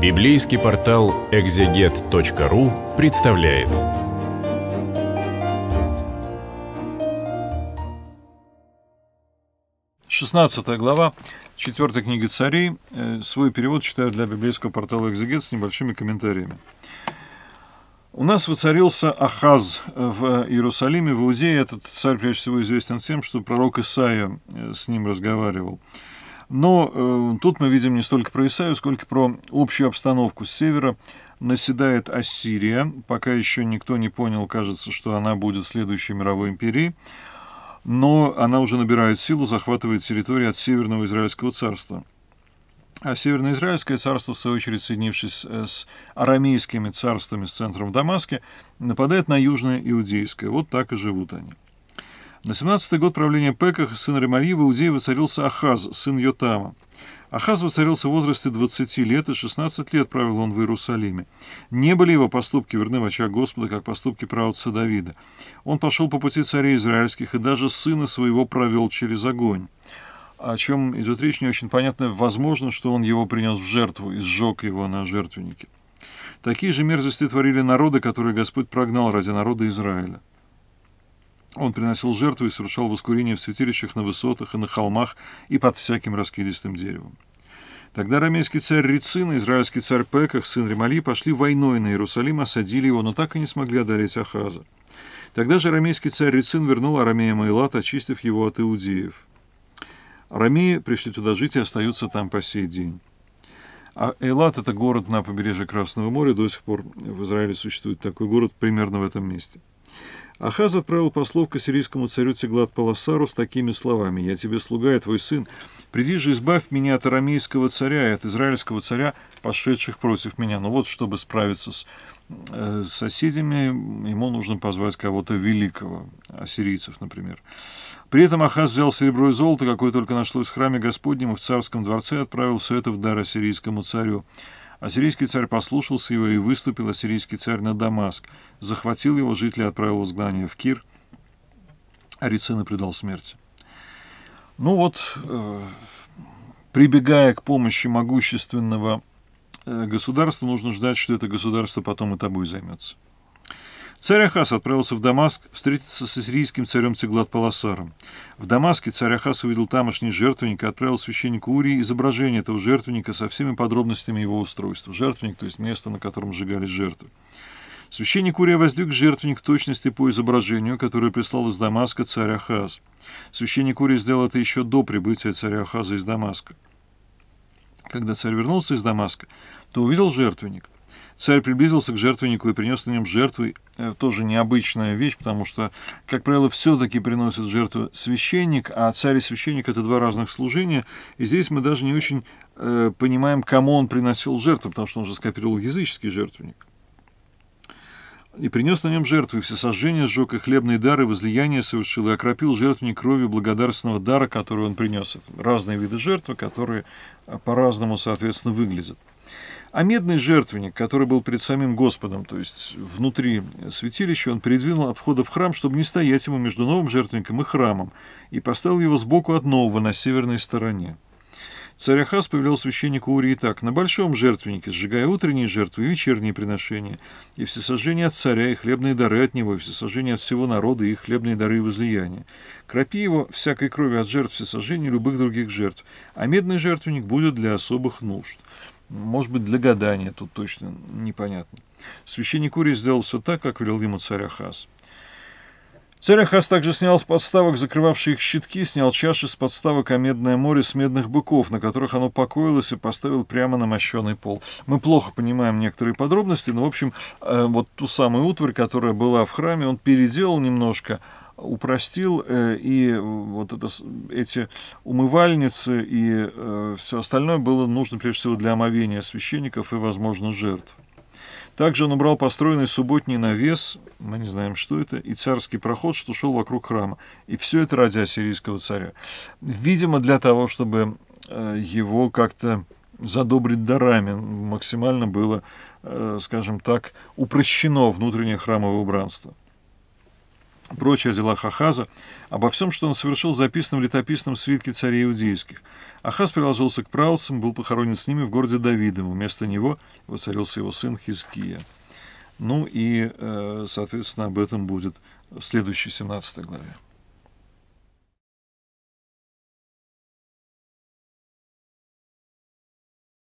Библейский портал экзегет.ру представляет. Шестнадцатая глава четвертой книги царей. Э, свой перевод читаю для библейского портала «Экзегет» с небольшими комментариями. У нас воцарился Ахаз в Иерусалиме, в Иудее. Этот царь, прежде всего, известен тем, что пророк Исаия э, с ним разговаривал. Но э, тут мы видим не столько про Исаию, сколько про общую обстановку с севера. Наседает Ассирия. Пока еще никто не понял, кажется, что она будет следующей мировой империей. Но она уже набирает силу, захватывает территории от Северного Израильского царства. А Израильское царство, в свою очередь, соединившись э, с арамейскими царствами с центром в Дамаске, нападает на Южное Иудейское. Вот так и живут они. На 17-й год правления Пеках сына Ремали в Иудее воцарился Ахаз, сын Йотама. Ахаз воцарился в возрасте 20 лет, и 16 лет правил он в Иерусалиме. Не были его поступки верны в очах Господа, как поступки правоца Давида. Он пошел по пути царей израильских, и даже сына своего провел через огонь. О чем идет речь, не очень понятно. Возможно, что он его принес в жертву и сжег его на жертвеннике. Такие же мерзости творили народы, которые Господь прогнал ради народа Израиля. Он приносил жертвы и совершал воскурение в святилищах на высотах и на холмах и под всяким раскидистым деревом. Тогда рамейский царь Рицин и израильский царь Пеках, сын Ремали, пошли войной на Иерусалим, осадили его, но так и не смогли одолеть Ахаза. Тогда же арамейский царь Рицин вернул Арамея Майлат, очистив его от иудеев. Арамеи пришли туда жить и остаются там по сей день. А Эйлат – это город на побережье Красного моря. До сих пор в Израиле существует такой город примерно в этом месте. Ахаз отправил послов к сирийскому царю Теглат-Паласару с такими словами «Я тебе слуга и твой сын, приди же избавь меня от арамейского царя и от израильского царя, пошедших против меня». Ну вот, чтобы справиться с э, соседями, ему нужно позвать кого-то великого, ассирийцев, например. При этом Ахаз взял серебро и золото, какое только нашлось в храме Господнем и в царском дворце, отправил все это в дар ассирийскому царю. Ассирийский царь послушался его и выступил ассирийский царь на Дамаск, захватил его, жителей отправил в изгнание в Кир, а предал смерти. Ну вот, э, прибегая к помощи могущественного э, государства, нужно ждать, что это государство потом и тобой займется. Царь Ахас отправился в Дамаск встретиться с ассирийским царем Цеглат-Паласаром. В Дамаске царь Ахас увидел тамошний жертвенник и отправил священнику Урии изображение этого жертвенника со всеми подробностями его устройства. Жертвенник, то есть место, на котором сжигали жертвы. Священник Урия воздвиг жертвенник в точности по изображению, которое прислал из Дамаска царь Ахаз. Священник Урия сделал это еще до прибытия царя Ахаза из Дамаска. Когда царь вернулся из Дамаска, то увидел жертвенник. Царь приблизился к жертвеннику и принес на нем жертвы. Э, тоже необычная вещь, потому что, как правило, все-таки приносит жертву священник, а царь и священник – это два разных служения. И здесь мы даже не очень э, понимаем, кому он приносил жертву, потому что он же скопировал языческий жертвенник. И принес на нем жертву, и всесожжение сжег, и хлебные дары, и возлияние совершил, и окропил жертвенник кровью благодарственного дара, который он принес. Это разные виды жертвы, которые э, по-разному, соответственно, выглядят. А медный жертвенник, который был перед самим Господом, то есть внутри святилища, он передвинул от входа в храм, чтобы не стоять ему между новым жертвенником и храмом, и поставил его сбоку от нового на северной стороне. Царь Ахаз повелел священнику Урии так, на большом жертвеннике, сжигая утренние жертвы и вечерние приношения, и всесожжение от царя, и хлебные дары от него, и всесожжение от всего народа, и хлебные дары и возлияния. Крапи его всякой крови от жертв всесожжения и любых других жертв, а медный жертвенник будет для особых нужд. Может быть, для гадания тут точно непонятно. Священник Урий сделал все так, как велел ему царь Ахаз. Царь Ахаз также снял с подставок, закрывавших их щитки, снял чаши с подставок о а медное море с медных быков, на которых оно покоилось, и поставил прямо на мощенный пол. Мы плохо понимаем некоторые подробности, но, в общем, э, вот ту самую утварь, которая была в храме, он переделал немножко, упростил, э, и вот это, эти умывальницы и э, все остальное было нужно прежде всего для омовения священников и, возможно, жертв. Также он убрал построенный субботний навес, мы не знаем, что это, и царский проход, что шел вокруг храма. И все это ради ассирийского царя. Видимо, для того, чтобы э, его как-то задобрить дарами, максимально было, скажем так, упрощено внутреннее храмовое убранство прочее о делах Ахаза, обо всем, что он совершил, записано в летописном свитке царей иудейских. Ахаз приложился к правцам, был похоронен с ними в городе Давидом. Вместо него воцарился его сын Хизкия. Ну и, э, соответственно, об этом будет в следующей 17 главе.